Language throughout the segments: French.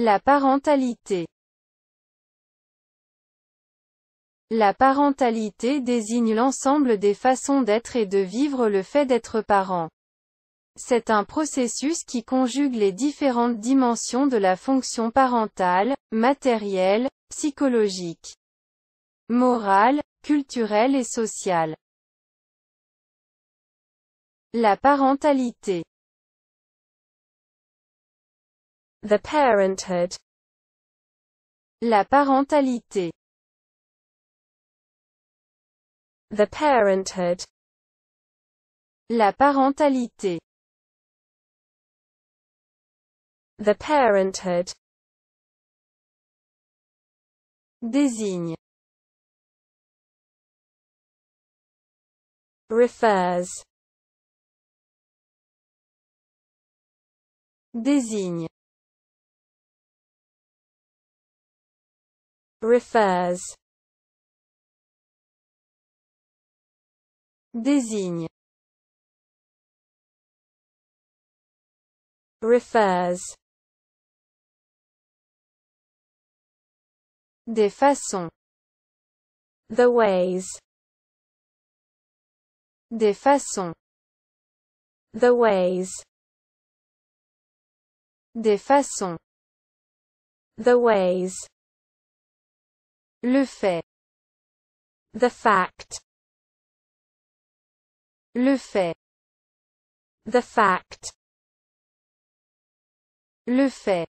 La parentalité La parentalité désigne l'ensemble des façons d'être et de vivre le fait d'être parent. C'est un processus qui conjugue les différentes dimensions de la fonction parentale, matérielle, psychologique, morale, culturelle et sociale. La parentalité The parenthood. La parentalité. The parenthood. La parentalité. The parenthood. Désigne. Refers. Désigne. refers désigne refers des façons the ways des façons the ways des façons the ways Le fait. The fact. Le fait. The fact. Le fait.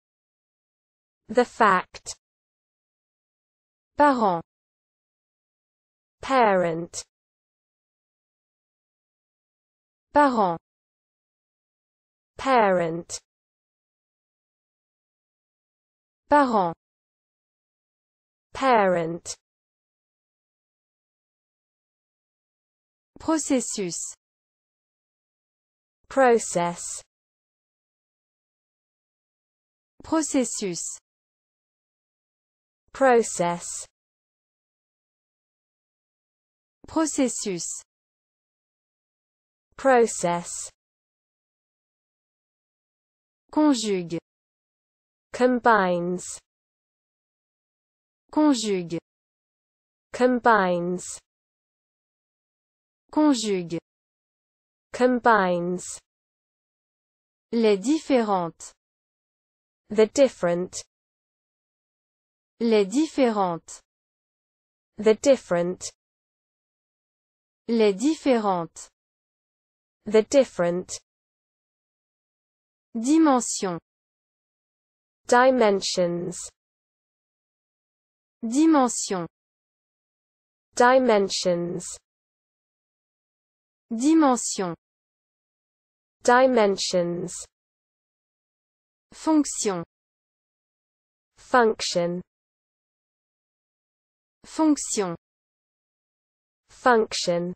The fact. Parent. Parent. Parent. Parent. Parent. Parent Processus Process Processus Process Processus Process Conjugue Combines conjugue combines conjugue combines les différentes the different les différentes the different les différentes the different dimension dimensions Dimension. Dimensions. Dimension. Dimensions. Fonction. Function. Fonction. Function.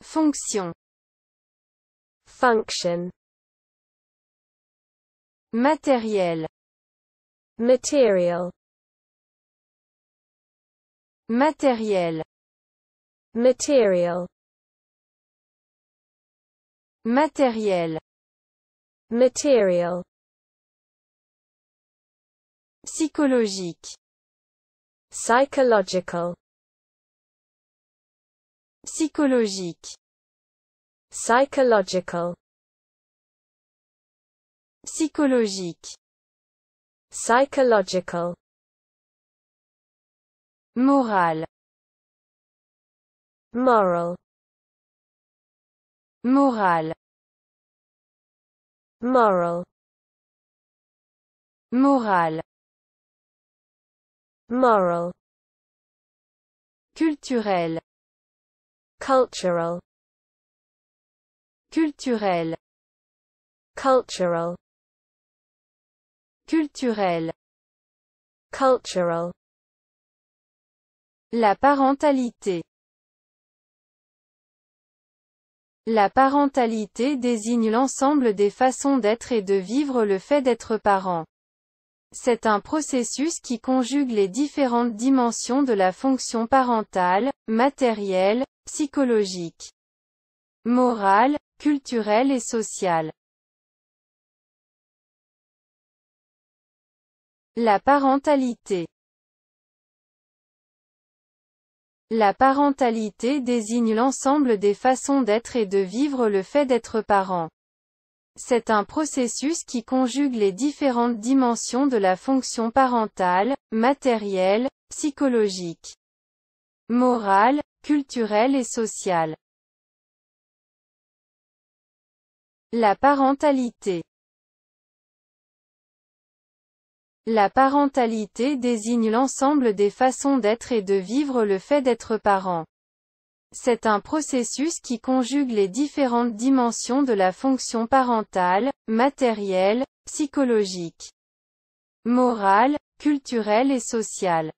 Fonction. Function. Matériel. Material Matériel Material Matériel Material Psychologique Psychological Psychologique Psychological Psychologique Psychological Moral. Moral Moral. Moral Moral Culturel Cultural Culturel Cultural culturel. Cultural. La parentalité. La parentalité désigne l'ensemble des façons d'être et de vivre le fait d'être parent. C'est un processus qui conjugue les différentes dimensions de la fonction parentale, matérielle, psychologique, morale, culturelle et sociale. La parentalité La parentalité désigne l'ensemble des façons d'être et de vivre le fait d'être parent. C'est un processus qui conjugue les différentes dimensions de la fonction parentale, matérielle, psychologique, morale, culturelle et sociale. La parentalité La parentalité désigne l'ensemble des façons d'être et de vivre le fait d'être parent. C'est un processus qui conjugue les différentes dimensions de la fonction parentale, matérielle, psychologique, morale, culturelle et sociale.